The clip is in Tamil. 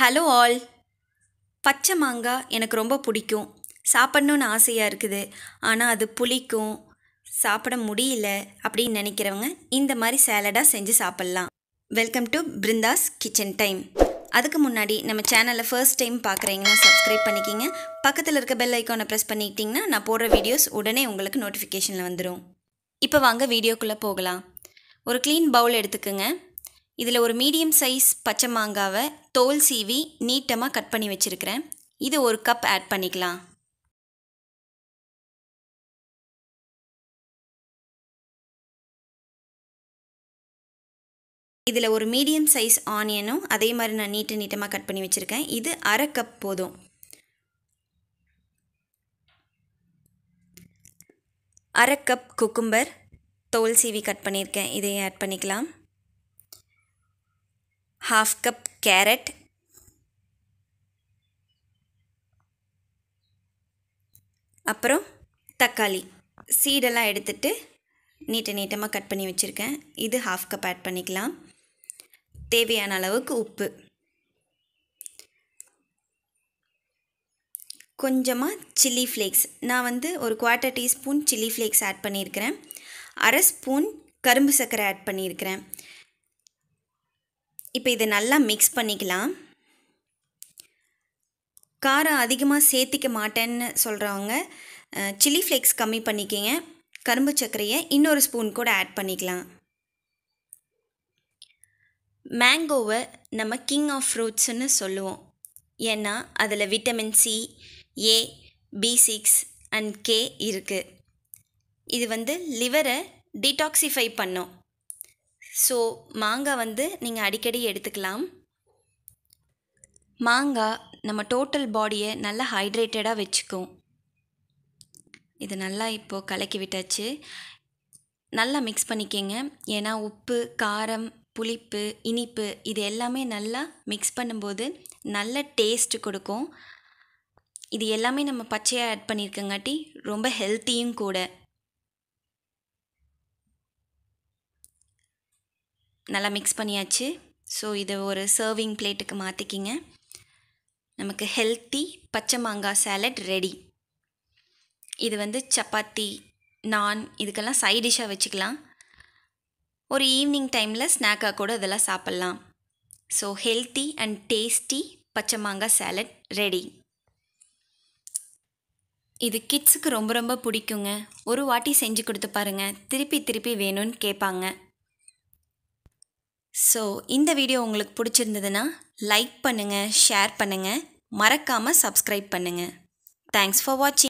ஹலோ ஆல் பச்சை மாங்காய் எனக்கு ரொம்ப பிடிக்கும் சாப்பிட்ணுன்னு ஆசையாக இருக்குது ஆனால் அது புளிக்கும் சாப்பிட முடியல அப்படின்னு நினைக்கிறவங்க இந்த மாதிரி சேலடாக செஞ்சு சாப்பிட்லாம் welcome to Brindha's kitchen time அதுக்கு முன்னாடி நம்ம சேனலை ஃபர்ஸ்ட் டைம் பார்க்குறீங்கன்னா சப்ஸ்கிரைப் பண்ணிக்கிங்க பக்கத்தில் இருக்க பெல் ஐக்கானை ப்ரெஸ் பண்ணிக்கிட்டிங்கன்னா நான் போடுற வீடியோஸ் உடனே உங்களுக்கு நோட்டிஃபிகேஷனில் வந்துடும் இப்போ வாங்க வீடியோக்குள்ளே போகலாம் ஒரு க்ளீன் பவுல் எடுத்துக்கோங்க இதில் ஒரு மீடியம் சைஸ் பச்சை மாங்காவை தோல் சீவி நீட்டமாக கட் பண்ணி வச்சுருக்கிறேன் இது ஒரு கப் ஆட் பண்ணிக்கலாம் இதில் ஒரு மீடியம் சைஸ் ஆனியனும் அதே மாதிரி நான் நீட்டு நீட்டமாக கட் பண்ணி வச்சுருக்கேன் இது அரை கப் போதும் அரை கப் குக்கும்பர் தோல் சீவி கட் பண்ணியிருக்கேன் இதையும் ஆட் பண்ணிக்கலாம் ஹாஃப் கப் கேரட் அப்புறம் தக்காளி சீடெல்லாம் எடுத்துட்டு நீட்ட நீட்டமாக கட் பண்ணி வச்சுருக்கேன் இது ஹாஃப் கப் ஆட் பண்ணிக்கலாம் தேவையான அளவுக்கு உப்பு கொஞ்சமாக சில்லி ஃப்ளேக்ஸ் நான் வந்து ஒரு quarter teaspoon chilli flakes add பண்ணியிருக்கிறேன் அரை ஸ்பூன் கரும்பு சர்க்கரை ஆட் பண்ணியிருக்கிறேன் இப்போ இதை நல்லா மிக்ஸ் பண்ணிக்கலாம் காரம் அதிகமாக சேர்த்திக்க மாட்டேன்னு சொல்கிறவங்க சில்லி ஃப்ளேக்ஸ் கம்மி பண்ணிக்கிங்க கரும்பு சர்க்கரையை இன்னொரு ஸ்பூன் கூட ஆட் பண்ணிக்கலாம் மேங்கோவை நம்ம கிங் ஆஃப் ஃப்ரூட்ஸ்னு சொல்லுவோம் ஏன்னா அதில் vitamin C A B six and K இருக்குது இது வந்து லிவரை டீடாக்சிஃபை பண்ணும் ஸோ மாங்காய் வந்து நீங்கள் அடிக்கடி எடுத்துக்கலாம் மாங்காய் நம்ம டோட்டல் பாடியை நல்லா ஹைட்ரேட்டடாக வச்சுக்கும் இது நல்லா இப்போது கலக்கி விட்டாச்சு நல்லா மிக்ஸ் பண்ணிக்கோங்க ஏன்னா உப்பு காரம் புளிப்பு இனிப்பு இது எல்லாமே நல்லா மிக்ஸ் பண்ணும்போது நல்ல டேஸ்ட் கொடுக்கும் இது எல்லாமே நம்ம பச்சையாக ஆட் பண்ணியிருக்கங்காட்டி ரொம்ப ஹெல்த்தியும் கூட நல்லா மிக்ஸ் பண்ணியாச்சு ஸோ இது ஒரு சர்விங் பிளேட்டுக்கு மாற்றிக்கிங்க நமக்கு ஹெல்த்தி பச்சை மாங்காய் சேலட் ரெடி இது வந்து சப்பாத்தி நான் இதுக்கெல்லாம் சைட் டிஷ்ஷாக வச்சுக்கலாம் ஒரு ஈவினிங் டைமில் ஸ்நாக்காக கூட இதெல்லாம் சாப்பிட்லாம் ஸோ ஹெல்த்தி அண்ட் டேஸ்டி பச்சை மாங்காய் சேலட் ரெடி இது கிட்ஸுக்கு ரொம்ப ரொம்ப பிடிக்குங்க ஒரு வாட்டி செஞ்சு கொடுத்து பாருங்கள் திருப்பி திருப்பி வேணும்னு கேட்பாங்க ஸோ இந்த வீடியோ உங்களுக்கு பிடிச்சிருந்ததுன்னா லைக் பண்ணுங்கள் ஷேர் பண்ணுங்கள் மறக்காமல் சப்ஸ்கிரைப் பண்ணுங்கள் தேங்க்ஸ் ஃபார் வாட்சிங்